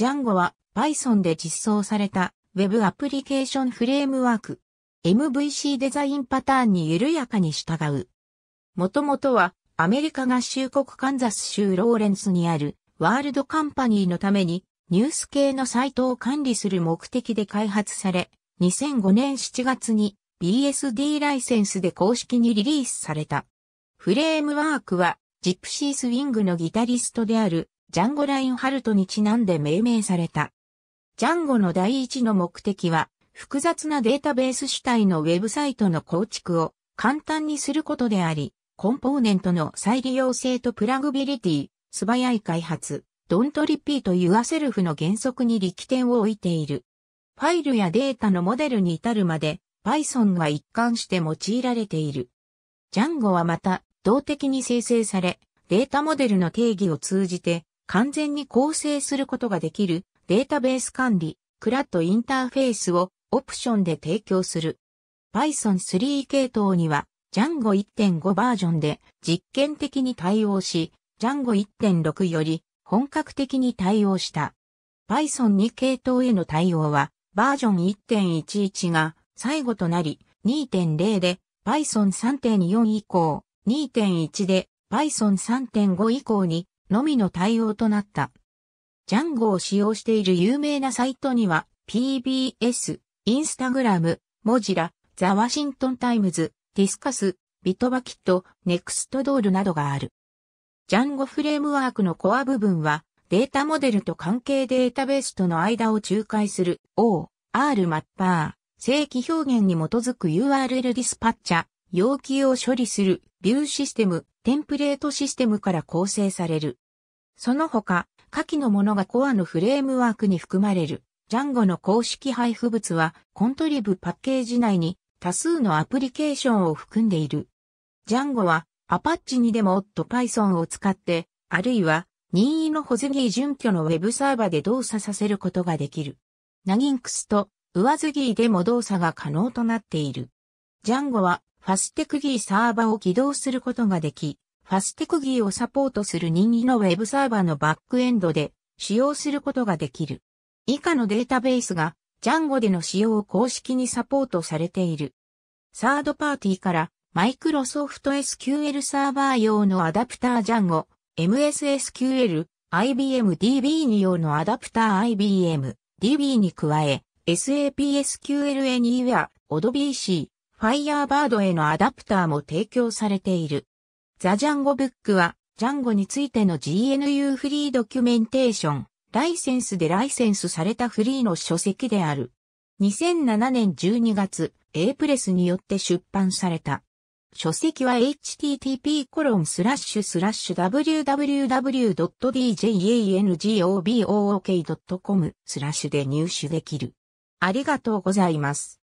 ジャンゴは Python で実装された Web アプリケーションフレームワーク。MVC デザインパターンに緩やかに従う。もともとはアメリカ合衆国カンザス州ローレンスにあるワールドカンパニーのためにニュース系のサイトを管理する目的で開発され、2005年7月に BSD ライセンスで公式にリリースされた。フレームワークはジプシースウィングのギタリストであるジャンゴ・ラインハルトにちなんで命名された。ジャンゴの第一の目的は、複雑なデータベース主体のウェブサイトの構築を簡単にすることであり、コンポーネントの再利用性とプラグビリティ、素早い開発、ドントリピートユアセルフの原則に力点を置いている。ファイルやデータのモデルに至るまで Python は一貫して用いられている。Django はまた動的に生成され、データモデルの定義を通じて完全に構成することができるデータベース管理、クラッドインターフェースをオプションで提供する。Python 3系統には Django 1.5バージョンで実験的に対応し、Django 1.6より本格的に対応した。Python 2系統への対応はバージョン1.11が最後となり、2.0で Python 3.4以降、2.1で Python 3.5以降にのみの対応となった。ジャンゴを使用している有名なサイトには、PBS、インスタグラム、モジラ、ザ・ワシントン・タイムズ、ディスカス、ビトバキット、ネクストドールなどがある。ジャンゴフレームワークのコア部分は、データモデルと関係データベースとの間を仲介する O、R マッパー、正規表現に基づく URL ディスパッチャ、要求を処理するビューシステム、テンプレートシステムから構成される。その他、下記のものがコアのフレームワークに含まれる。ジャンゴの公式配布物は、コントリブパッケージ内に多数のアプリケーションを含んでいる。ジャンゴは、アパッチにでも o ッ t p y t h o n を使って、あるいは、任意のホズギー準拠のウェブサーバーで動作させることができる。ナギンクスと上ズギーでも動作が可能となっている。ジャンゴはファステクギーサーバを起動することができ、ファステクギーをサポートする任意のウェブサーバーのバックエンドで使用することができる。以下のデータベースが Django での使用を公式にサポートされている。サードパーティーから Microsoft SQL サーバー用のアダプター Django、MSSQL、IBM DB2 用のアダプター IBM DB に加え、SAP SQL Anywhere、Odbc、ファイヤーバードへのアダプターも提供されている。ザ・ジャンゴブックは、ジャンゴについての GNU フリードキュメンテーション、ライセンスでライセンスされたフリーの書籍である。2007年12月、A プレスによって出版された。書籍は http://www.djangobok.com スラッシュで入手できる。ありがとうございます。